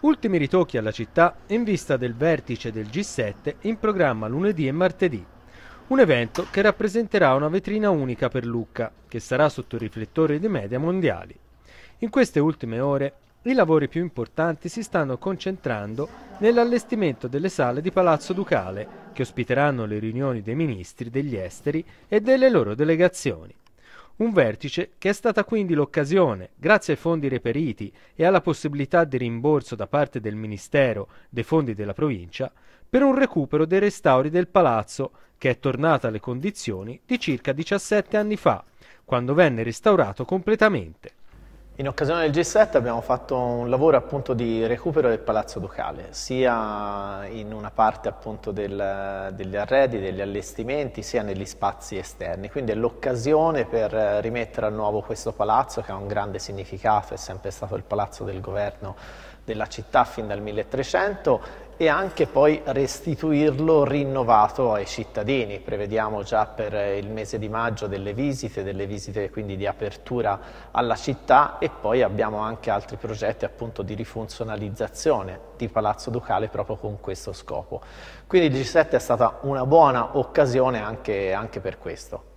Ultimi ritocchi alla città in vista del vertice del G7 in programma lunedì e martedì. Un evento che rappresenterà una vetrina unica per Lucca, che sarà sotto i riflettori dei media mondiali. In queste ultime ore i lavori più importanti si stanno concentrando nell'allestimento delle sale di Palazzo Ducale, che ospiteranno le riunioni dei ministri degli esteri e delle loro delegazioni. Un vertice che è stata quindi l'occasione, grazie ai fondi reperiti e alla possibilità di rimborso da parte del Ministero dei fondi della provincia, per un recupero dei restauri del palazzo che è tornato alle condizioni di circa 17 anni fa, quando venne restaurato completamente. In occasione del G7 abbiamo fatto un lavoro appunto di recupero del Palazzo Ducale, sia in una parte appunto del, degli arredi, degli allestimenti, sia negli spazi esterni. Quindi è l'occasione per rimettere a nuovo questo palazzo che ha un grande significato, è sempre stato il palazzo del governo della città fin dal 1300 e anche poi restituirlo rinnovato ai cittadini. Prevediamo già per il mese di maggio delle visite, delle visite quindi di apertura alla città e poi abbiamo anche altri progetti appunto di rifunzionalizzazione di Palazzo Ducale proprio con questo scopo. Quindi il G7 è stata una buona occasione anche, anche per questo.